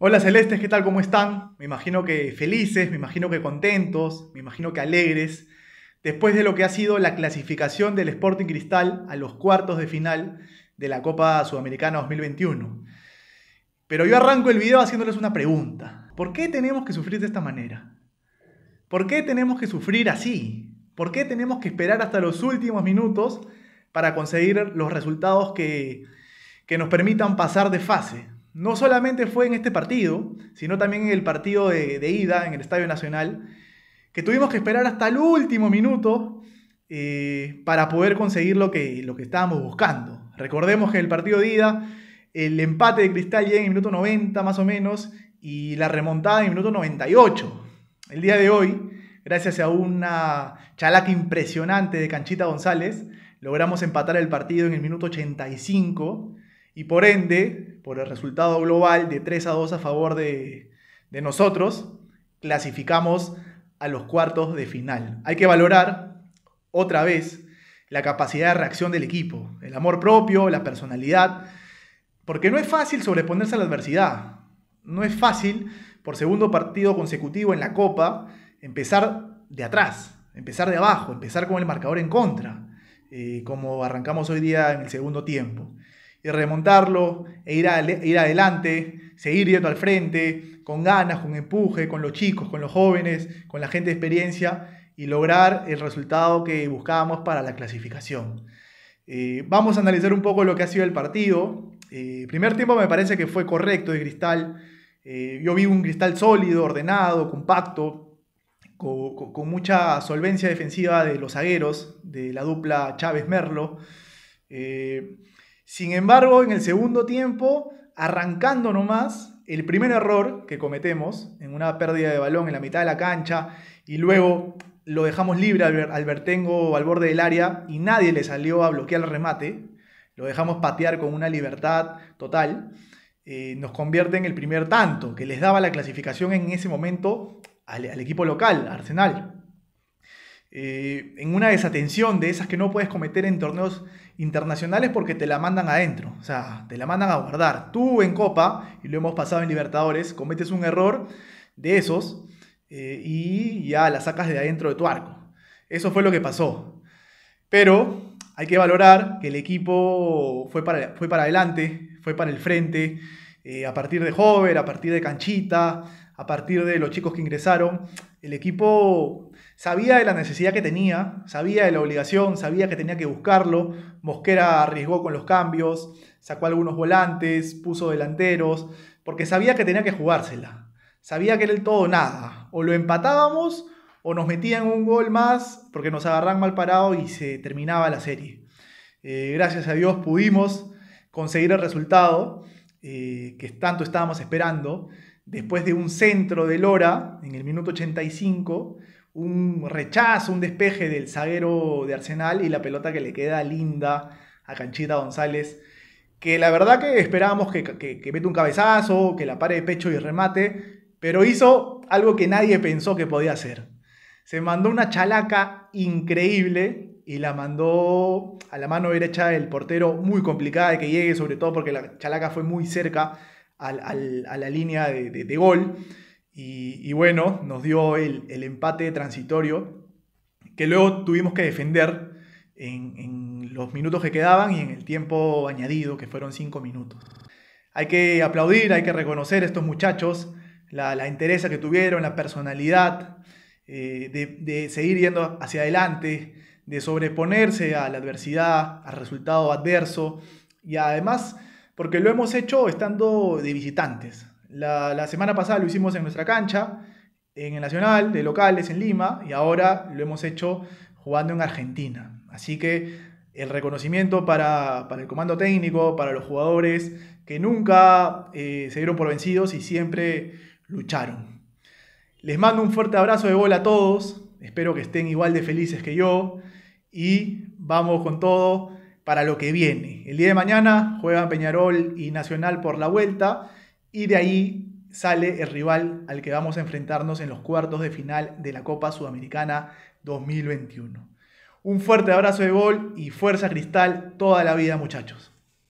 Hola Celestes, ¿qué tal? ¿Cómo están? Me imagino que felices, me imagino que contentos, me imagino que alegres. Después de lo que ha sido la clasificación del Sporting Cristal a los cuartos de final de la Copa Sudamericana 2021. Pero yo arranco el video haciéndoles una pregunta. ¿Por qué tenemos que sufrir de esta manera? ¿Por qué tenemos que sufrir así? ¿Por qué tenemos que esperar hasta los últimos minutos para conseguir los resultados que, que nos permitan pasar de fase? No solamente fue en este partido, sino también en el partido de, ida en el Estadio Nacional, que tuvimos que esperar hasta el último minuto eh, para poder conseguir lo que, lo que estábamos buscando. Recordemos que en el partido de ida, el empate de Cristal llega en el minuto 90 más o menos y la remontada en el minuto 98. El día de hoy, gracias a una chalaca impresionante de Canchita González, logramos empatar el partido en el minuto 85 y por ende, por el resultado global de 3 a 2 a favor de, nosotros, clasificamos a los cuartos de final. Hay que valorar otra vez la capacidad de reacción del equipo, el amor propio, la personalidad, porque no es fácil sobreponerse a la adversidad, no es fácil por segundo partido consecutivo en la Copa empezar de atrás, empezar de abajo, empezar con el marcador en contra, eh, como arrancamos hoy día en el segundo tiempo y remontarlo e ir, ir adelante, seguir viendo al frente, con ganas, con empuje, con los chicos, con los jóvenes, con la gente de experiencia y lograr el resultado que buscábamos para la clasificación. Eh, vamos a analizar un poco lo que ha sido el partido. El eh, primer tiempo me parece que fue correcto de Cristal. Eh, yo vi un Cristal sólido, ordenado, compacto, con, mucha solvencia defensiva de los zagueros, de la dupla Chávez-Merlo. Sin embargo, en el segundo tiempo, arrancando nomás, el primer error que cometemos en una pérdida de balón en la mitad de la cancha y luego lo dejamos libre al, vertengo al borde del área y nadie le salió a bloquear el remate, lo dejamos patear con una libertad total, eh, nos convierte en el primer tanto que les daba la clasificación en ese momento al equipo local, Arsenal. Eh, en una desatención de esas que no puedes cometer en torneos internacionales porque te la mandan adentro, o sea, te la mandan a guardar. Tú en Copa, y lo hemos pasado en Libertadores, cometes un error de esos eh, y ya la sacas de adentro de tu arco. Eso fue lo que pasó. Pero hay que valorar que el equipo fue para, fue para adelante, fue para el frente, eh, a partir de Hover, a partir de Canchita, a partir de los chicos que ingresaron. El equipo sabía de la necesidad que tenía, sabía de la obligación, sabía que tenía que buscarlo. Mosquera arriesgó con los cambios, sacó algunos volantes, puso delanteros, porque sabía que tenía que jugársela. Sabía que era el todo o nada. O lo empatábamos o nos metían un gol más porque nos agarran mal parado y se terminaba la serie. Eh, gracias a Dios pudimos conseguir el resultado eh, que tanto estábamos esperando después de un centro de Lora, en el minuto 85, un rechazo, un despeje del zaguero de Arsenal y la pelota que le queda linda a Canchita González, que la verdad que esperábamos que, que, mete un cabezazo, que la pare de pecho y remate, pero hizo algo que nadie pensó que podía hacer. Se mandó una chalaca increíble y la mandó a la mano derecha del portero, muy complicada de que llegue, sobre todo porque la chalaca fue muy cerca a la línea de, gol. Y, bueno, nos dio el, empate transitorio que luego tuvimos que defender en, los minutos que quedaban y en el tiempo añadido, que fueron cinco minutos. Hay que aplaudir, hay que reconocer a estos muchachos, la, la que tuvieron, la personalidad, eh, de, de, seguir yendo hacia adelante, de sobreponerse a la adversidad, al resultado adverso y además porque lo hemos hecho estando de visitantes. La, semana pasada lo hicimos en nuestra cancha, en el Nacional, de locales, en Lima, y ahora lo hemos hecho jugando en Argentina. Así que el reconocimiento para, el comando técnico, para los jugadores que nunca eh, se dieron por vencidos y siempre lucharon. Les mando un fuerte abrazo de bola a todos, espero que estén igual de felices que yo y vamos con todo para lo que viene. El día de mañana juegan Peñarol y Nacional por la vuelta y de ahí sale el rival al que vamos a enfrentarnos en los cuartos de final de la Copa Sudamericana 2021. Un fuerte abrazo de gol y fuerza cristal toda la vida muchachos.